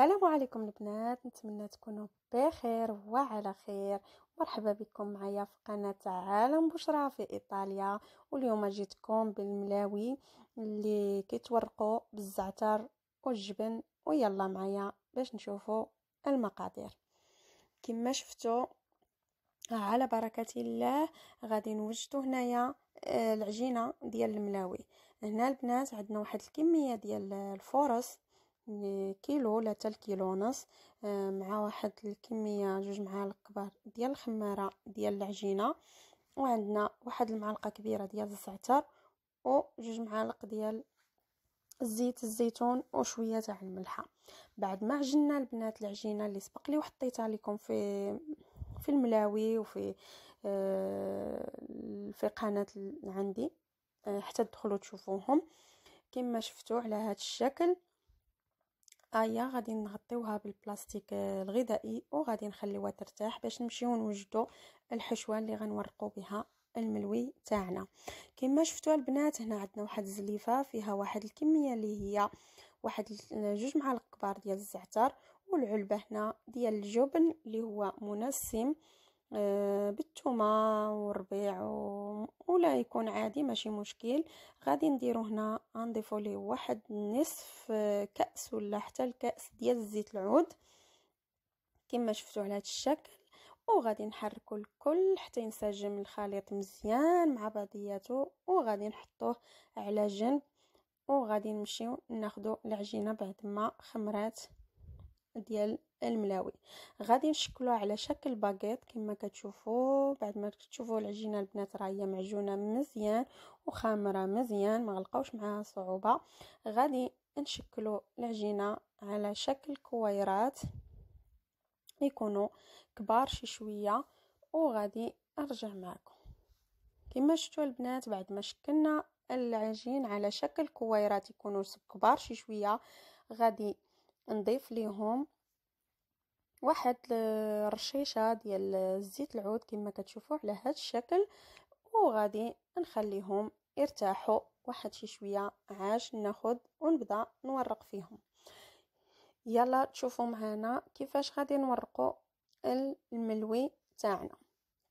السلام عليكم البنات نتمنى تكونوا بخير وعلى خير مرحبا بكم معايا في قناة عالم بشرى في إيطاليا واليوم جيتكم بالملاوي اللي كيتورقوا بالزعتر والجبن ويلا معايا باش نشوفوا المقادير كما شفتوا على بركة الله غادي نوجدوا هنايا آه، العجينة ديال الملاوي هنا البنات عندنا واحد الكمية ديال الفرص كيلو لتا الكيلو ونص آه، مع واحد الكميه جوج معالق كبار ديال الخماره ديال العجينه وعندنا واحد المعلقه كبيره ديال الزعتر وجوج معالق ديال الزيت الزيتون وشويه تاع الملحه بعد ما عجنا البنات العجينه اللي سبق لي وحطيتها لكم في في الملاوي وفي آه في قناه عندي آه، حتى تدخلوا تشوفوهم كما شفتوا على هذا الشكل ايا غادي نغطيوها بالبلاستيك الغذائي وغادي نخليوها ترتاح باش نمشيو نوجدو الحشوه اللي غنورقو بها الملوي تاعنا كما شفتوا البنات هنا عندنا واحد الزليفه فيها واحد الكميه اللي هي واحد جوج معالق كبار ديال الزعتر والعلبه هنا ديال الجبن اللي هو منسم آه، بالثومة والربيع ولا يكون عادي ماشي مشكل غادي نديرو هنا غنضيفو ليه واحد نصف آه، كأس ولا حتى الكأس ديال زيت العود كما شفتو على هذا الشكل وغادي نحركو الكل حتى ينسجم الخليط مزيان مع بعضياتو وغادي نحطوه على جنب وغادي نمشيو ناخدو العجينه بعد ما خمرات ديال الملاوي غادي نشكلو على شكل باكيط كما كتشوفوا بعد ما تشوفوا العجينه البنات راه هي معجونه مزيان وخامره مزيان ما غلقوش معها صعوبه غادي نشكلو العجينه على شكل كويرات يكونوا كبار شي شويه وغادي ارجع معكم كما شفتوا البنات بعد ما شكلنا العجين على شكل كويرات يكونوا كبار شي شويه غادي نضيف ليهم واحد الرشيشه ديال زيت العود كما كتشوفوا على هذا الشكل وغادي نخليهم يرتاحوا واحد شي شويه عاش ناخد ونبدا نورق فيهم يلا تشوفوا معنا كيفاش غادي نورقوا الملوي تاعنا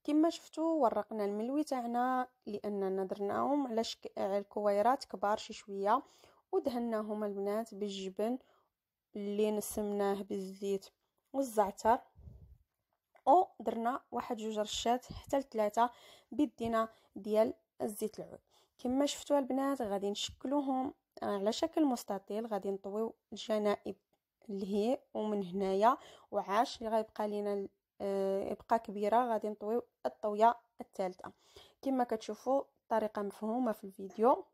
كما شفتوا ورقنا الملوي تاعنا لاننا درناهم على شك... على الكويرات كبار شي شويه ودهناهم البنات بالجبن اللي نسمناه بالزيت والزعتر ودرنا واحد جوج رشات حتى لثلاثه بيدينا ديال الزيت العود كما شفتوا البنات غادي نشكلوهم على شكل مستطيل غادي نطويو الجنائب لهي ومن هنايا وعاش اللي غيبقى لينا آه، يبقى كبيره غادي نطويو الطويه الثالثه كما كتشوفوا الطريقه مفهومه في الفيديو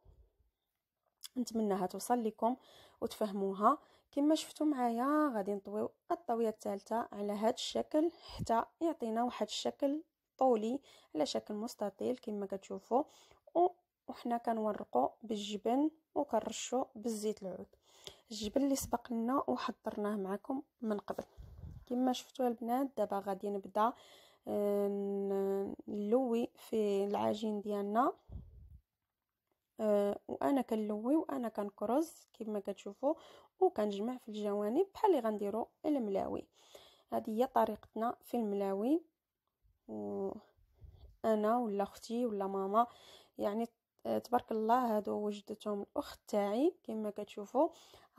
نتمنىها توصل لكم وتفهموها كما شفتوا معايا غادي نطويو الطاويه الثالثه على هذا الشكل حتى يعطينا واحد الشكل طولي على شكل مستطيل كما كتشوفوا وحنا كنورقوا بالجبن وكنرشوا بالزيت العود الجبن اللي سبق لنا وحضرناه معكم من قبل كما شفتوا البنات دابا غادي نبدا آه، نلوي في العجين ديالنا آه وانا كنلوي وانا كنكرز كما كتشوفوا وكنجمع في الجوانب بحال اللي غنديروا الملاوي هذه هي طريقتنا في الملاوي و انا ولا اختي ولا ماما يعني تبارك الله هادو وجدتهم الاخت تاعي كما كتشوفوا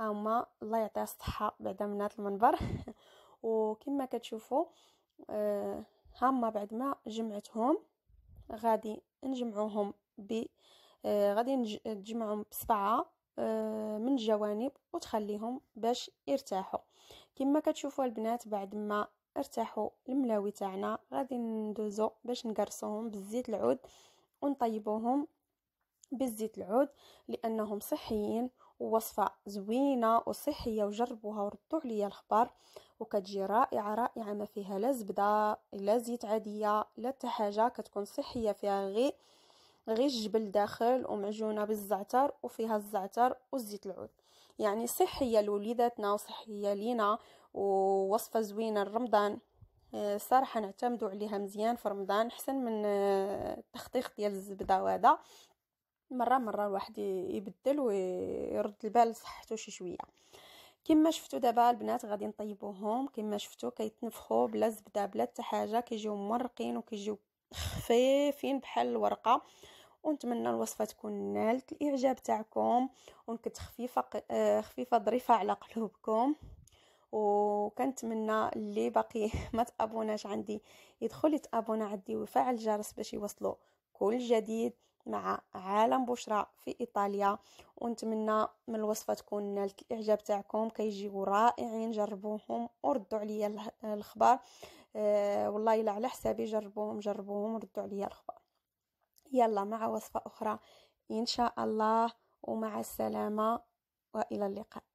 هما الله يعطيها الصحه بعدا من هذا المنبر وكما كتشوفوا آه، هما بعد ما جمعتهم غادي نجمعوهم ب آه، غادي تجمعهم بسبعه آه، من الجوانب وتخليهم باش يرتاحوا كما كتشوفوا البنات بعد ما ارتاحوا الملاوي تاعنا غادي ندوزو باش نقرصوهم بالزيت العود ونطيبوهم بالزيت العود لانهم صحيين ووصفه زوينه وصحيه وجربوها وردوا عليا الخبر وكتجي رائعه رائعه ما فيها لا زبده لا زيت عاديه لا حتى حاجه كتكون صحيه فيها غير غير الجبل داخل ومعجونه بالزعتر وفيها الزعتر وزيت العود يعني صحيه لوليداتنا وصحيه لينا ووصفه زوينه لرمضان آه، صراحه نعتمدوا عليها مزيان في رمضان احسن من آه، التخطيخ ديال الزبده وهذا مره مره الواحد يبدل ويرد البال صحته شي شويه كما شفتوا دابا البنات غادي نطيبوهم كما شفتوا كيتنفخوا بلا زبده بلا حتى حاجه كيجيو مرقين وكيجيو خفيفين بحال الورقه ونتمنى الوصفه تكون نالت الاعجاب تاعكم ونكت خفيفه آه، خفيفه ظريفه على قلوبكم وكنتمنى اللي باقي ما تابوناش عندي يدخل يتابونا عندي ويفعل الجرس باش يوصلوا كل جديد مع عالم بشرى في ايطاليا ونتمنى من الوصفه تكون نالت الاعجاب تاعكم كيجيو رائعين جربوهم وردوا عليا الخبر أه والله الا على حسابي جربوهم جربوهم وردوا عليا الاخبار يلا مع وصفه اخرى ان شاء الله ومع السلامه والى اللقاء